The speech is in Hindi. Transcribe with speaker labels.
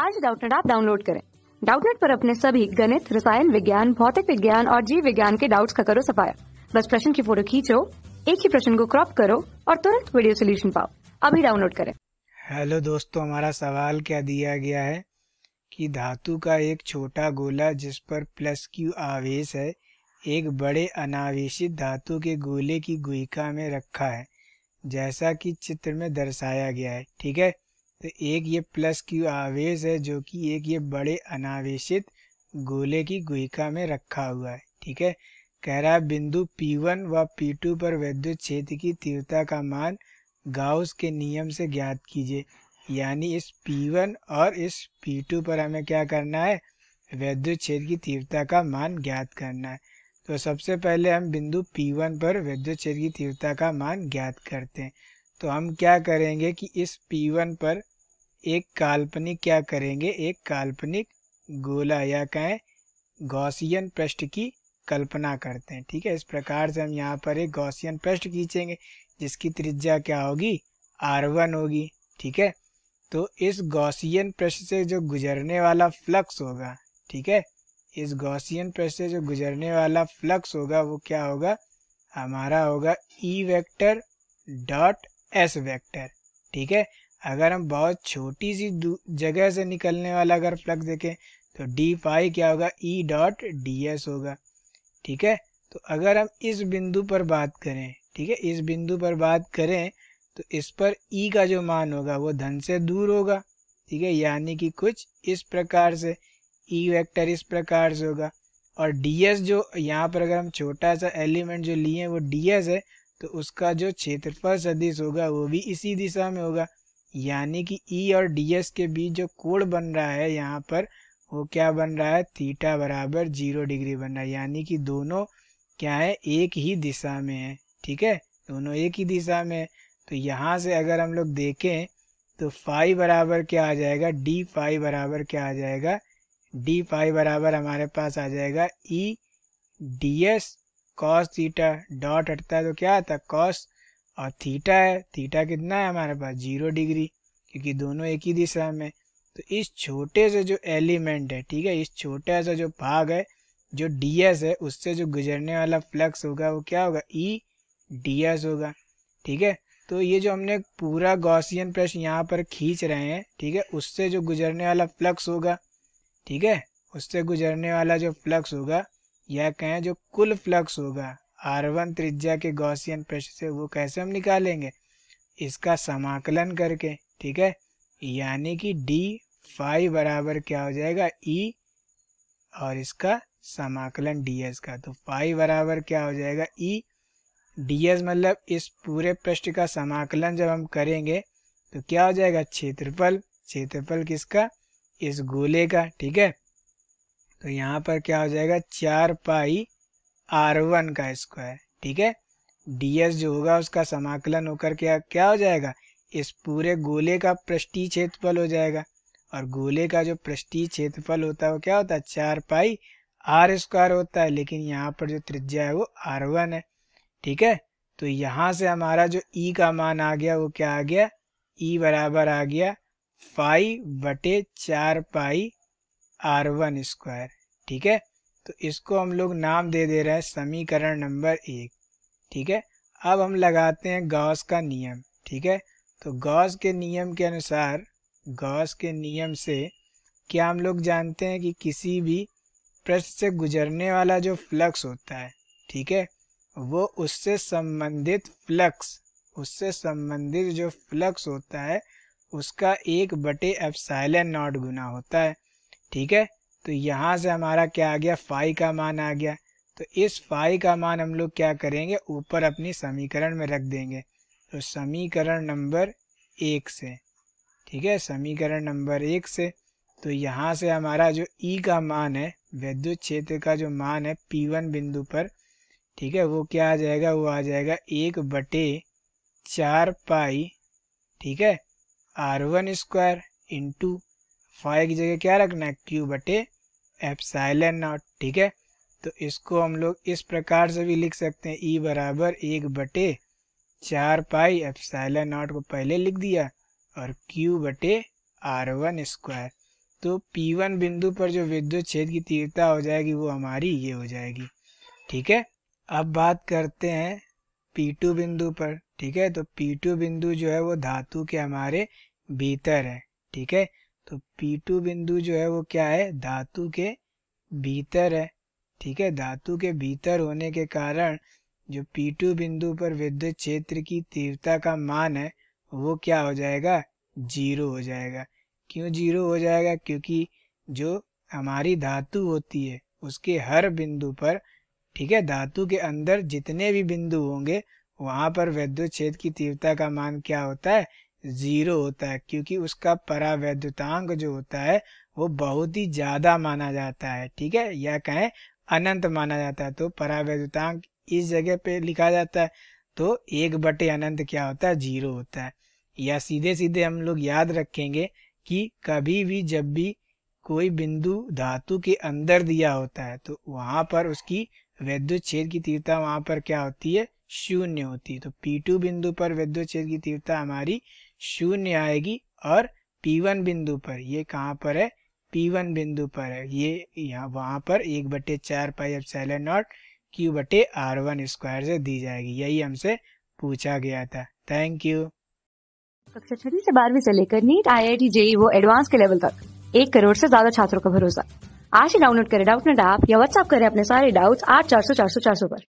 Speaker 1: आज डाउटनेट आप डाउनलोड करें डाउटनेट पर अपने सभी गणित रसायन विज्ञान भौतिक विज्ञान और जीव विज्ञान के डाउट्स का करो सफाया बस प्रश्न की फोटो खींचो एक ही प्रश्न को क्रॉप करो और तुरंत वीडियो सोल्यूशन पाओ अभी डाउनलोड करें हेलो दोस्तों हमारा सवाल क्या दिया गया है कि धातु का एक छोटा गोला जिस पर प्लस क्यू आवेश है एक बड़े अनावेशित धातु के गोले की गुहिका में रखा है जैसा कि चित्र में दर्शाया गया है ठीक है तो एक ये प्लस क्यू आवेश है जो कि एक ये बड़े अनावेशित गोले की गुहिका में रखा हुआ है ठीक है कह रहा है बिंदु P1 व P2 पर वैद्युत क्षेत्र की तीव्रता का मान गाउस के नियम से ज्ञात कीजिए यानी इस P1 और इस P2 पर हमें क्या करना है वैद्युत क्षेत्र की तीव्रता का मान ज्ञात करना है तो सबसे पहले हम बिंदु P1 पर वैद्युत क्षेत्र की तीव्रता का मान ज्ञात करते हैं तो हम क्या करेंगे कि इस P1 पर एक काल्पनिक क्या करेंगे एक काल्पनिक गोला या कहें गौसियन पृष्ठ की कल्पना करते हैं ठीक है इस प्रकार से हम यहाँ पर एक गौसियन पृष्ठ खींचेंगे जिसकी त्रिज्या क्या होगी R1 होगी ठीक है तो इस गौसियन पृष्ठ से जो गुजरने वाला फ्लक्स होगा ठीक है इस गौसियन पृष्ठ से जो गुजरने वाला फ्लक्स होगा वो क्या होगा हमारा होगा E vector dot S vector ठीक है अगर हम बहुत छोटी सी जगह से निकलने वाला अगर फ्लक्स देखें तो डी फाई क्या होगा ई डॉट डी एस होगा ठीक है तो अगर हम इस बिंदु पर बात करें ठीक है इस बिंदु पर बात करें तो इस पर ई e का जो मान होगा वो धन से दूर होगा ठीक है यानी कि कुछ इस प्रकार से ई e वेक्टर इस प्रकार से होगा और डी एस जो यहाँ पर अगर हम छोटा सा एलिमेंट जो लिए हैं वो डी एस है तो उसका जो क्षेत्रफल सदिश होगा वो भी इसी दिशा में होगा यानी कि ई e और डीएस के बीच जो कोण बन रहा है यहाँ पर वो क्या बन रहा है थीटा बराबर जीरो डिग्री बन रहा है यानी कि दोनों क्या है एक ही दिशा में है ठीक है दोनों एक ही दिशा में है तो यहाँ से अगर हम लोग देखें तो फाइव बराबर क्या आ जाएगा डी फाइव बराबर क्या आ जाएगा डी फाइव बराबर हमारे पास आ जाएगा E D S cos theta dot हटता है तो क्या आता है कॉस और थीटा है थीटा कितना है हमारे पास जीरो डिग्री क्योंकि दोनों एक ही दिशा में तो इस छोटे से जो एलिमेंट है ठीक है इस छोटा सा जो भाग है जो डीएस है उससे जो गुजरने वाला फ्लक्स होगा वो क्या होगा ई e डीएस होगा ठीक है तो ये जो हमने पूरा गॉसियन प्रश्न यहाँ पर खींच रहे हैं ठीक है उससे जो गुजरने वाला फ्लक्स होगा ठीक है उससे गुजरने वाला जो फ्लक्स होगा या कहें जो कुल फ्लक्स होगा आर वन त्रिज्या के गौसियन प्रश्न से वो कैसे हम निकालेंगे इसका समाकलन करके ठीक है यानी कि डी फाइव बराबर क्या हो जाएगा ई e, और इसका समाकलन डीएस का तो फाइव बराबर क्या हो जाएगा ई e, डीएस मतलब इस पूरे पृष्ठ का समाकलन जब हम करेंगे तो क्या हो जाएगा क्षेत्रफल क्षेत्रफल किसका इस गोले का ठीक है तो यहाँ पर क्या हो जाएगा चार पाई आर वन का स्क्वायर ठीक है डीएस जो होगा उसका समाकलन होकर क्या क्या हो जाएगा इस पूरे गोले का पृष्ठी क्षेत्रफल हो जाएगा और गोले का जो पृष्ठी क्षेत्रफल होता है वो क्या होता है चार पाई आर स्क्वायर होता है लेकिन यहाँ पर जो त्रिज्या है वो आर वन है ठीक है तो यहाँ से हमारा जो ई e का मान आ गया वो क्या आ गया ई e बराबर आ गया फाइव बटे चार पाई आर वन स्क्वायर ठीक है तो इसको हम लोग नाम दे दे रहे हैं समीकरण नंबर एक ठीक है अब हम लगाते हैं गॉस का नियम ठीक है तो गॉस के नियम के अनुसार गॉस के नियम से क्या हम लोग जानते हैं कि किसी भी प्रश्न से गुजरने वाला जो फ्लक्स होता है ठीक है वो उससे संबंधित फ्लक्स उससे संबंधित जो फ्लक्स होता है उसका एक बटे एफसाइलन नॉट गुना होता है ठीक है तो यहाँ से हमारा क्या आ गया फाई का मान आ गया तो इस फाई का मान हम लोग क्या करेंगे ऊपर अपनी समीकरण में रख देंगे तो समीकरण नंबर एक से ठीक है समीकरण नंबर एक से तो यहाँ से हमारा जो ई e का मान है विद्युत क्षेत्र का जो मान है P1 बिंदु पर ठीक है वो क्या आ जाएगा वो आ जाएगा एक बटे चार पाई ठीक है R one square into five की जगह क्या रखना है क्यू बटे एप्साइलन नॉट ठीक है तो इसको हम लोग इस प्रकार से भी लिख सकते हैं ई e बराबर एक बटे चार पाई एप्साइलन नॉट को पहले लिख दिया और क्यू बटे आर वन स्क्वायर तो पी वन बिंदु पर जो विद्युत छेद की तीव्रता हो जाएगी वो हमारी ये हो जाएगी ठीक है अब बात करते हैं पी टू बिंदु पर ठीक है तो पी टू बिंदु जो है वो धातु के हमारे भीतर है ठीक है तो P2 बिंदु जो है वो क्या है धातु के भीतर है ठीक है धातु के भीतर होने के कारण जो P2 बिंदु पर विद्युत क्षेत्र की तीव्रता का मान है वो क्या हो जाएगा जीरो हो जाएगा क्यों जीरो हो जाएगा क्योंकि जो हमारी धातु होती है उसके हर बिंदु पर ठीक है धातु के अंदर जितने भी बिंदु होंगे वहां पर विद्युत क्षेत्र की तीव्रता का मान क्या होता है जीरो होता है क्योंकि उसका परावैद्युतांक जो होता है वो बहुत ही ज्यादा माना जाता है ठीक है या कहें अनंत माना जाता है तो परावैद्युतांक इस जगह पे लिखा जाता है तो एक बटे अनंत क्या होता है जीरो होता है या सीधे सीधे हम लोग याद रखेंगे कि कभी भी जब भी कोई बिंदु धातु के अंदर दिया होता है तो वहां पर उसकी वैद्युत छेद की तीव्रता वहां पर क्या होती है शून्य होती है तो P2 बिंदु पर वैद्युत छेद की तीव्रता हमारी शून्य आएगी और P1 बिंदु पर ये कहाँ पर है P1 बिंदु पर है ये यहाँ वहाँ पर एक बटे चार pi epsilon naught Q बटे आर वन स्क्वायर से दी जाएगी यही हमसे पूछा गया था थैंक यू कक्षा छठी से बारहवीं से लेकर NEET I I T JEE वो एडवांस के लेवल तक एक करोड़ से ज्यादा छात्रों का भरोसा आज ही डाउनलोड करें डाउट नेट ऐप या व्हाट्सएप करें अपने सारे डाउट्स आठ चार सौ चार सौ चार सौ पर